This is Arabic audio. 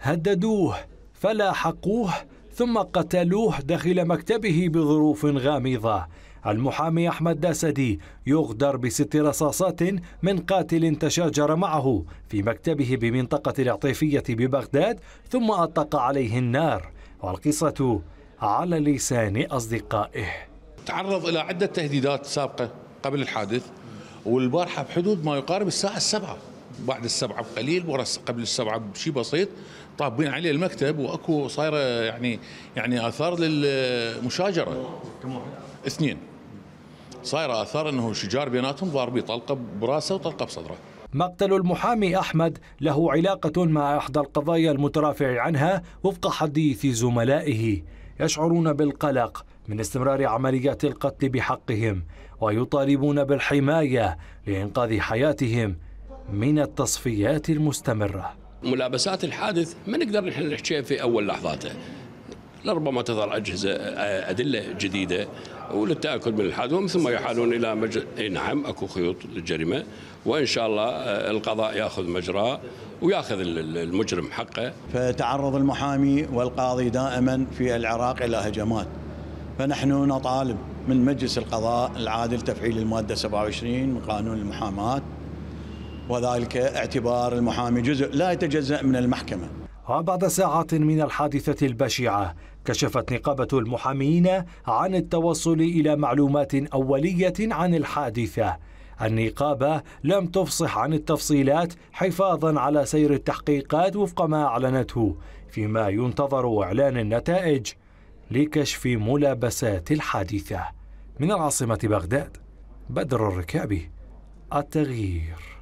هددوه فلاحقوه ثم قتلوه داخل مكتبه بظروف غامضة المحامي أحمد داسدي يغدر بست رصاصات من قاتل تشاجر معه في مكتبه بمنطقة العطيفية ببغداد ثم أطلق عليه النار والقصة على لسان أصدقائه تعرض إلى عدة تهديدات سابقة قبل الحادث والبارحة بحدود ما يقارب الساعة السبعة بعد السبعه بقليل ورا قبل السبعه بشيء بسيط طابين عليه المكتب واكو صايره يعني يعني اثار للمشاجره اثنين صايره اثار انه شجار بيناتهم ضاربي طلقه براسه وطلقه بصدره مقتل المحامي أحمد له علاقة مع إحدى القضايا المترافع عنها وفق حديث زملائه يشعرون بالقلق من استمرار عمليات القتل بحقهم ويطالبون بالحماية لإنقاذ حياتهم من التصفيات المستمرة ملابسات الحادث ما نقدر نحن نحكيها في أول لحظاته لربما تظهر أجهزة أدلة جديدة وللتأكد من الحادث ومن ثم يحالون إلى مج... نعم أكو خيوط للجريمة وإن شاء الله آه، القضاء يأخذ مجراه ويأخذ المجرم حقه فتعرض المحامي والقاضي دائما في العراق إلى هجمات فنحن نطالب من مجلس القضاء العادل تفعيل المادة 27 من قانون المحاماة وذلك اعتبار المحامي جزء لا يتجزأ من المحكمة وبعد ساعات من الحادثة البشعة كشفت نقابة المحامين عن التوصل إلى معلومات أولية عن الحادثة النقابة لم تفصح عن التفصيلات حفاظا على سير التحقيقات وفق ما أعلنته فيما ينتظر إعلان النتائج لكشف ملابسات الحادثة من العاصمة بغداد بدر الركابي التغيير